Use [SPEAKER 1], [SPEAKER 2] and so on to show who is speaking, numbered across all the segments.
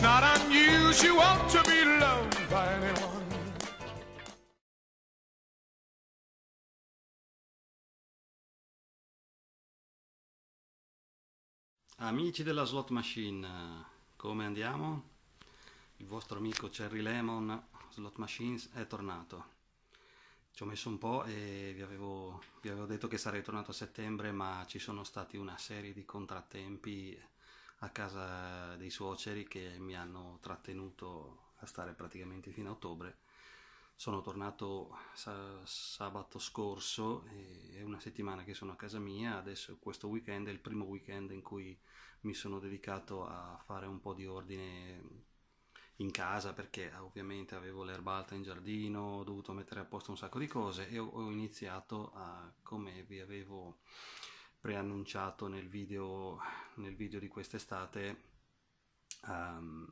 [SPEAKER 1] It's not unusual to be loved by anyone. Amici della slot machine, come andiamo? Il vostro amico Cherry Lemon Slot Machines è tornato. Ci ho messo un po' e vi avevo, vi avevo detto che sarei tornato a settembre, ma ci sono stati una serie di contrattempi a casa dei suoceri che mi hanno trattenuto a stare praticamente fino a ottobre. Sono tornato sa sabato scorso, è una settimana che sono a casa mia, adesso questo weekend è il primo weekend in cui mi sono dedicato a fare un po' di ordine in casa perché ah, ovviamente avevo l'erba alta in giardino, ho dovuto mettere a posto un sacco di cose e ho, ho iniziato a, come vi avevo preannunciato nel video, nel video di quest'estate um,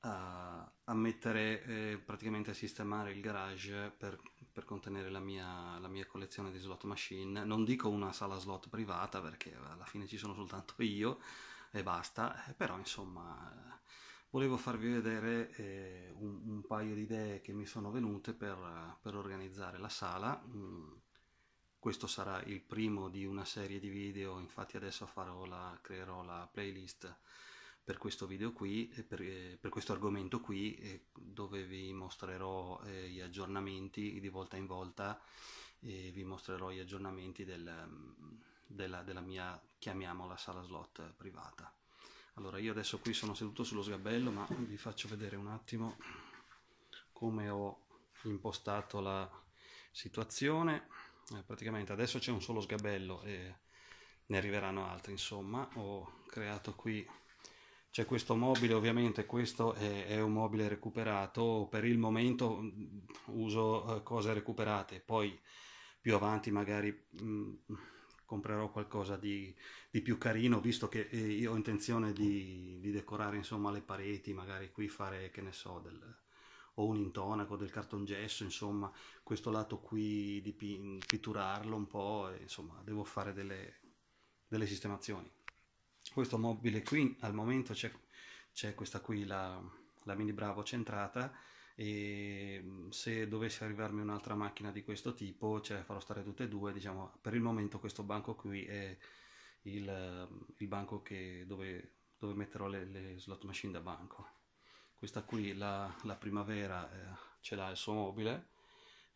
[SPEAKER 1] a, a, mettere eh, praticamente a sistemare il garage per, per contenere la mia, la mia, collezione di slot machine. Non dico una sala slot privata perché alla fine ci sono soltanto io e basta, eh, però insomma volevo farvi vedere eh, un, un, paio di idee che mi sono venute per, per organizzare la sala. Mm questo sarà il primo di una serie di video, infatti adesso farò la, creerò la playlist per questo video qui, eh, per, eh, per questo argomento qui, eh, dove vi mostrerò gli aggiornamenti di volta in volta e vi mostrerò gli aggiornamenti del, mm, della, della mia, chiamiamola, sala slot privata. Allora, io adesso qui sono seduto sullo sgabello, ma vi faccio vedere un attimo come ho impostato la situazione eh, praticamente adesso c'è un solo sgabello e ne arriveranno altri insomma ho creato qui c'è questo mobile ovviamente questo è, è, un mobile recuperato per il momento mm, uso eh, cose recuperate poi più avanti magari mh, mm, comprerò qualcosa di, di, più carino visto che eh, io ho intenzione di, di decorare insomma le pareti magari qui fare che ne so del, o un intonaco del cartongesso, insomma, questo lato qui di pitturarlo un po', e, insomma, devo fare delle, delle sistemazioni. Questo mobile qui, al momento c'è questa qui, la, la Mini Bravo centrata, e se dovesse arrivarmi un'altra macchina di questo tipo, ce la farò stare tutte e due, diciamo, per il momento questo banco qui è il, il banco che, dove, dove metterò le, le slot machine da banco questa qui la, la primavera eh, ce l'ha il suo mobile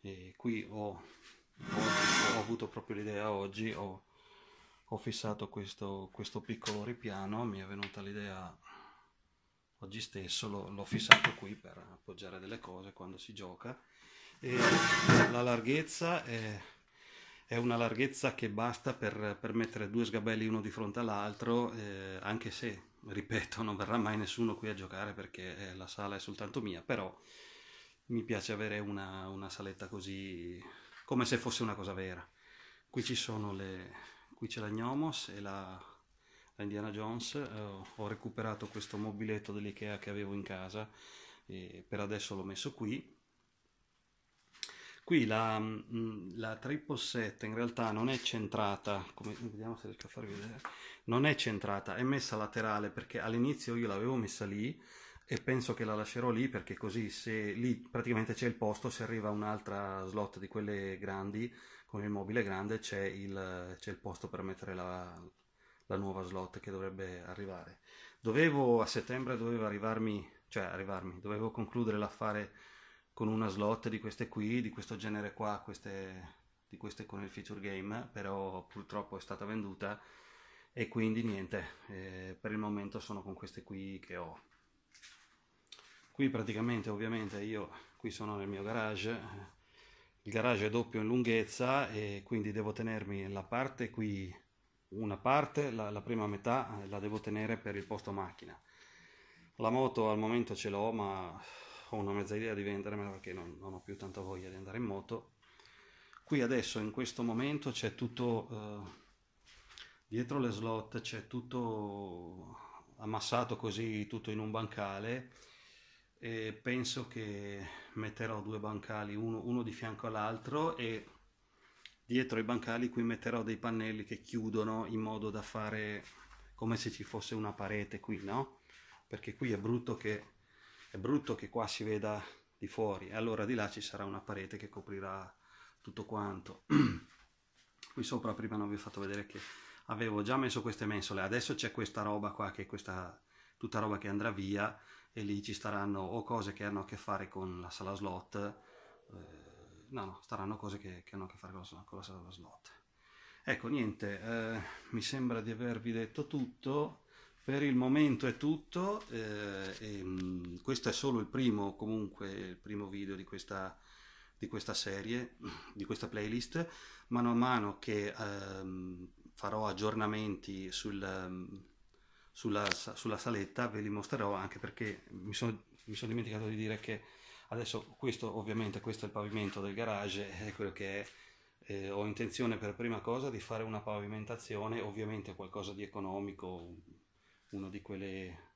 [SPEAKER 1] e qui ho, ho, ho avuto proprio l'idea oggi ho, ho, fissato questo, questo piccolo ripiano mi è venuta l'idea oggi stesso l'ho fissato qui per appoggiare delle cose quando si gioca e la larghezza è, è una larghezza che basta per, per, mettere due sgabelli uno di fronte all'altro eh, anche se ripeto, non verrà mai nessuno qui a giocare perché eh, la sala è soltanto mia, però mi piace avere una, una saletta così come se fosse una cosa vera. Qui ci sono le... qui c'è la Gnomos e la, la Indiana Jones, uh, ho recuperato questo mobiletto dell'Ikea che avevo in casa e per adesso l'ho messo qui Qui la, mm, la 777 in realtà non è centrata, come, vediamo se riesco a farvi vedere, non è centrata, è messa laterale perché all'inizio io l'avevo messa lì e penso che la lascerò lì perché così se lì praticamente c'è il posto, se arriva un'altra slot di quelle grandi, con il mobile grande c'è il, il, posto per mettere la, la nuova slot che dovrebbe arrivare. Dovevo a settembre, doveva arrivarmi, cioè arrivarmi, dovevo concludere l'affare con una slot di queste qui, di questo genere qua, queste, di queste con il feature game, però purtroppo è stata venduta e quindi niente, eh, per il momento sono con queste qui che ho. Qui praticamente ovviamente io qui sono nel mio garage, il garage è doppio in lunghezza e quindi devo tenermi la parte qui, una parte, la, la prima metà eh, la devo tenere per il posto macchina. La moto al momento ce l'ho ma ho una mezza idea di vendermela perché non, non ho più tanta voglia di andare in moto. Qui adesso in questo momento c'è tutto, eh, dietro le slot c'è tutto ammassato così, tutto in un bancale e penso che metterò due bancali, uno, uno di fianco all'altro e dietro i bancali qui metterò dei pannelli che chiudono in modo da fare come se ci fosse una parete qui, no? Perché qui è brutto che è brutto che qua si veda di fuori e allora di là ci sarà una parete che coprirà tutto quanto qui sopra prima non vi ho fatto vedere che avevo già messo queste mensole adesso c'è questa roba qua che è questa tutta roba che andrà via e lì ci staranno o cose che hanno a che fare con la sala slot eh, no no staranno cose che, che, hanno a che fare con la, con la sala slot ecco niente eh, mi sembra di avervi detto tutto per il momento è tutto, eh, e, mm, questo è solo il primo, comunque, il primo video di questa, di questa serie, di questa playlist. Mano a mano che ehm, farò aggiornamenti sul, mm, sulla, sulla, saletta ve li mostrerò anche perché mi sono, mi sono dimenticato di dire che adesso questo ovviamente questo è il pavimento del garage, è quello che è. Eh, ho intenzione per prima cosa di fare una pavimentazione, ovviamente qualcosa di economico, uno di quelle,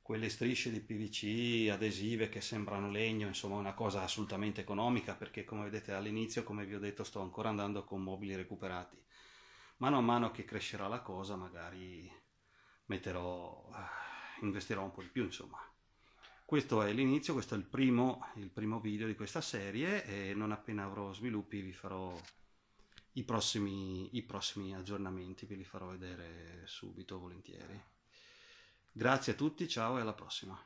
[SPEAKER 1] quelle strisce di PVC adesive che sembrano legno, insomma una cosa assolutamente economica perché come vedete all'inizio, come vi ho detto, sto ancora andando con mobili recuperati. Mano a mano che crescerà la cosa magari metterò, eh, investirò un po' di più insomma. Questo è l'inizio, questo è il primo, il primo video di questa serie e non appena avrò sviluppi vi farò i prossimi, i prossimi aggiornamenti, ve li farò vedere subito volentieri. Grazie a tutti, ciao e alla prossima.